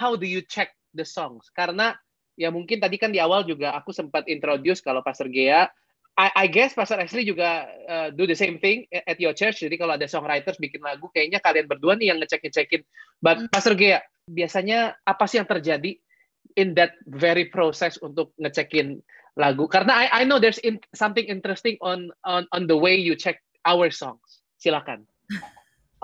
how do you check the songs? Karena ya mungkin tadi kan di awal juga aku sempat introduce kalau Pastor Gea I, I guess Pastor Ashley juga uh, do the same thing at your church. Jadi kalau ada songwriters bikin lagu, kayaknya kalian berdua nih yang ngecek-ngecekin. But hmm. Pastor Gea, biasanya apa sih yang terjadi in that very process untuk ngecekin lagu? Karena I, I know there's in, something interesting on, on on the way you check our songs. Silakan.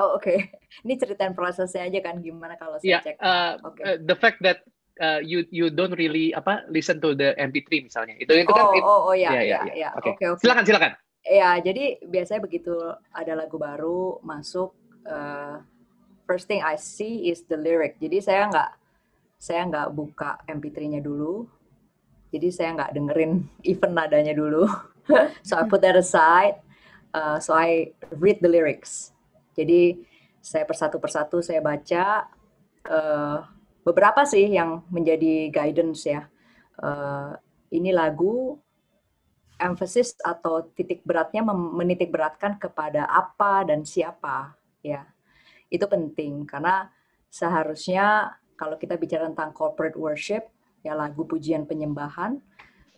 Oh oke, okay. ini ceritain prosesnya aja kan gimana kalau saya yeah, cek. Uh, eh, okay. uh, eh, the fact that uh, you you don't really apa listen to the MP3 misalnya. Itu itu kan oh, kan it, Oh oh ya ya ya. ya, ya. ya. Oke oke. Silakan silakan. Ya, jadi biasanya begitu ada lagu baru masuk uh, first thing I see is the lyric. Jadi saya nggak saya nggak buka MP3-nya dulu. Jadi saya nggak dengerin even nadanya dulu. so I put that aside. Uh, so I read the lyrics. Jadi saya persatu persatu saya baca uh, beberapa sih yang menjadi guidance ya. Uh, ini lagu emphasis atau titik beratnya menitik beratkan kepada apa dan siapa ya. Itu penting karena seharusnya kalau kita bicara tentang corporate worship ya lagu pujian penyembahan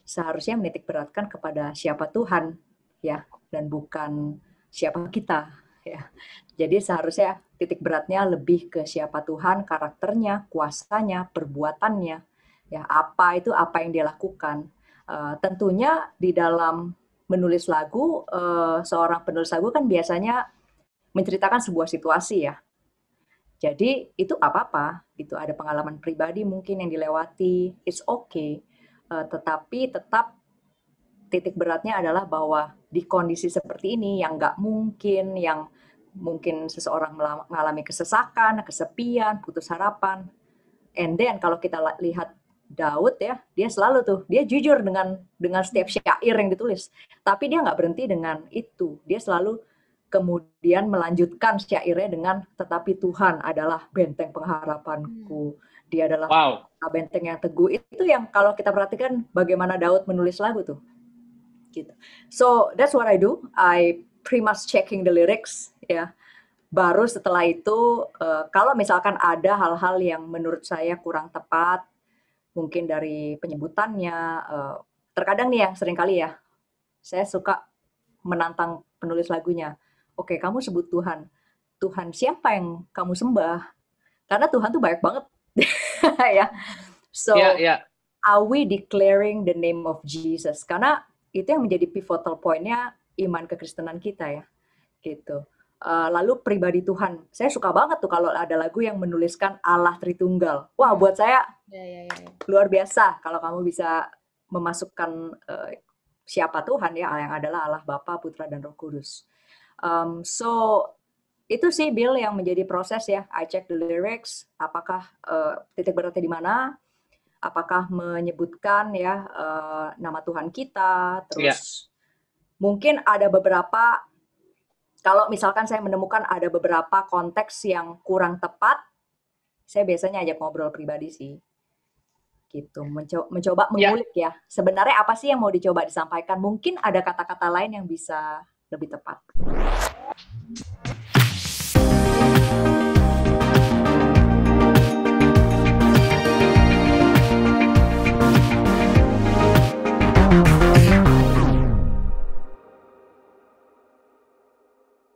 seharusnya menitik beratkan kepada siapa Tuhan ya dan bukan siapa kita Ya. Jadi seharusnya titik beratnya lebih ke siapa Tuhan, karakternya, kuasanya, perbuatannya, ya apa itu apa yang dia lakukan. Uh, tentunya di dalam menulis lagu, uh, seorang penulis lagu kan biasanya menceritakan sebuah situasi ya. Jadi itu apa-apa, itu ada pengalaman pribadi mungkin yang dilewati, it's okay. Uh, tetapi tetap titik beratnya adalah bahwa di kondisi seperti ini yang nggak mungkin, yang mungkin seseorang mengalami kesesakan, kesepian, putus harapan. And then kalau kita lihat Daud ya, dia selalu tuh, dia jujur dengan dengan setiap syair yang ditulis. Tapi dia nggak berhenti dengan itu. Dia selalu kemudian melanjutkan syairnya dengan tetapi Tuhan adalah benteng pengharapanku. Hmm. Dia adalah wow. benteng yang teguh. Itu yang kalau kita perhatikan bagaimana Daud menulis lagu tuh gitu. So that's what I do. I pretty much checking the lyrics ya. Baru setelah itu uh, kalau misalkan ada hal-hal yang menurut saya kurang tepat mungkin dari penyebutannya uh, terkadang nih ya sering kali ya saya suka menantang penulis lagunya. Oke, okay, kamu sebut Tuhan. Tuhan siapa yang kamu sembah? Karena Tuhan tuh banyak banget. ya. So yeah, yeah. are we declaring the name of Jesus? Karena itu yang menjadi pivotal pointnya iman kekristenan kita ya gitu eh, lalu pribadi Tuhan saya suka banget tuh kalau ada lagu yang menuliskan Allah Tritunggal wah buat saya ya, ya, ya. ya. luar biasa kalau kamu bisa memasukkan uh, siapa Tuhan ya yang adalah Allah Bapa Putra dan Roh Kudus um, so itu sih Bill yang menjadi proses ya I check the lyrics apakah uh, titik beratnya di mana apakah menyebutkan ya uh, nama Tuhan kita ya. terus yeah. mungkin ada beberapa kalau misalkan saya menemukan ada beberapa konteks yang kurang tepat saya biasanya ajak ngobrol pribadi sih gitu mencoba, mencoba ya. mengulik yeah. ya sebenarnya apa sih yang mau dicoba disampaikan mungkin ada kata-kata lain yang bisa lebih tepat.